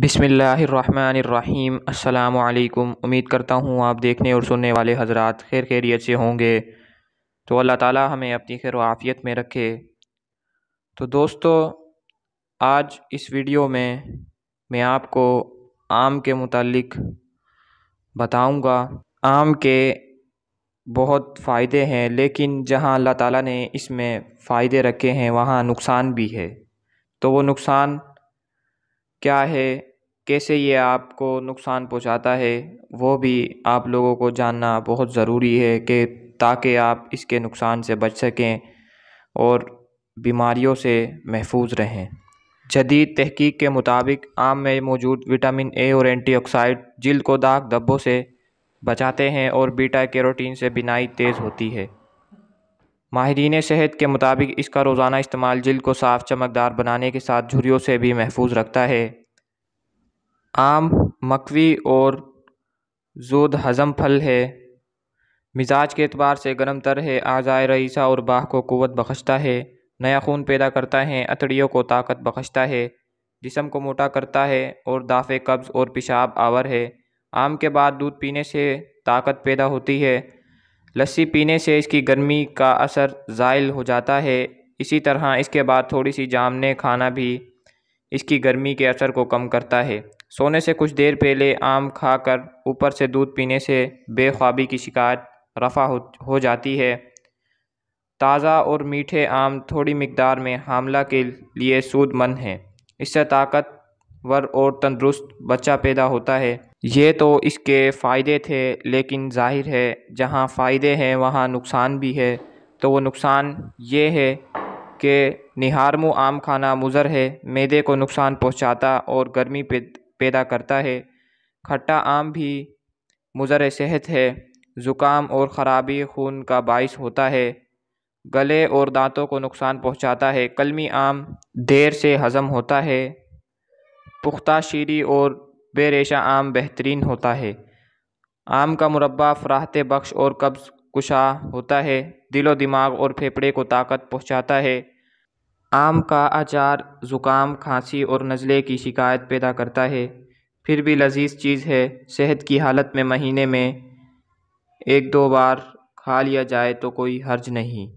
बिसमीम् अल्लाम उम्मीद करता हूँ आप देखने और सुनने वाले हजरात खैर खैरियत से होंगे तो अल्लाह ताला हमें अपनी खैर आफ़ियत में रखे तो दोस्तों आज इस वीडियो में मैं आपको आम के मुतालिक बताऊंगा आम के बहुत फ़ायदे हैं लेकिन जहाँ अल्लाह ताला ने इसमें फ़ायदे रखे हैं वहाँ नुकसान भी है तो वो नुकसान क्या है कैसे ये आपको नुकसान पहुँचाता है वो भी आप लोगों को जानना बहुत ज़रूरी है कि ताकि आप इसके नुकसान से बच सकें और बीमारियों से महफूज रहें जदीद तहकीक के मुताबिक आम में मौजूद विटामिन ए और एंटीऑक्साइड जिल को दाग धब्बों से बचाते हैं और बीटा कैरोटीन से बिनाई तेज़ होती है माहरीन सेहत के मुताबिक इसका रोज़ाना इस्तेमाल जिल को साफ़ चमकदार बनाने के साथ झुरियों से भी महफूज रखता है आम मकवी और जोध हज़म फल है मिजाज के अतबार से गर्म तर है आजाय रईसा और बाह को कुत बख्शता है नया खून पैदा करता है अतड़ियों को ताकत बख्शता है जिसम को मोटा करता है और दाफ़े कब्ज़ और पेशाब आवर है आम के बाद दूध पीने से ताकत पैदा होती है लस्सी पीने से इसकी गर्मी का असर ज़ायल हो जाता है इसी तरह इसके बाद थोड़ी सी जामने खाना भी इसकी गर्मी के असर को कम करता है सोने से कुछ देर पहले आम खाकर ऊपर से दूध पीने से बेख्वाबी की शिकायत रफा हो हो जाती है ताज़ा और मीठे आम थोड़ी मकदार में हामला के लिए सूदमंद हैं इससे ताकतवर और तंदुरुस्त बच्चा पैदा होता है ये तो इसके फ़ायदे थे लेकिन जाहिर है जहाँ फ़ायदे हैं वहाँ नुकसान भी है तो वो नुकसान ये है कि निहारमू आम खाना मुज़र है मैदे को नुकसान पहुँचाता और गर्मी पे पैदा करता है खट्टा आम भी मुज़र सेहत है ज़ुकाम और ख़राबी खून का बास होता है गले और दांतों को नुकसान पहुंचाता है कलमी आम देर से हज़म होता है पुख्ता शीरी और बेरेशा आम बेहतरीन होता है आम का मुरबा फराहत बख्श और कब्ज़ कुशा होता है दिलो दिमाग और फेफड़े को ताकत पहुंचाता है आम का अचार ज़ुकाम खांसी और नज़ले की शिकायत पैदा करता है फिर भी लजीज़ चीज़ है सेहत की हालत में महीने में एक दो बार खा लिया जाए तो कोई हर्ज नहीं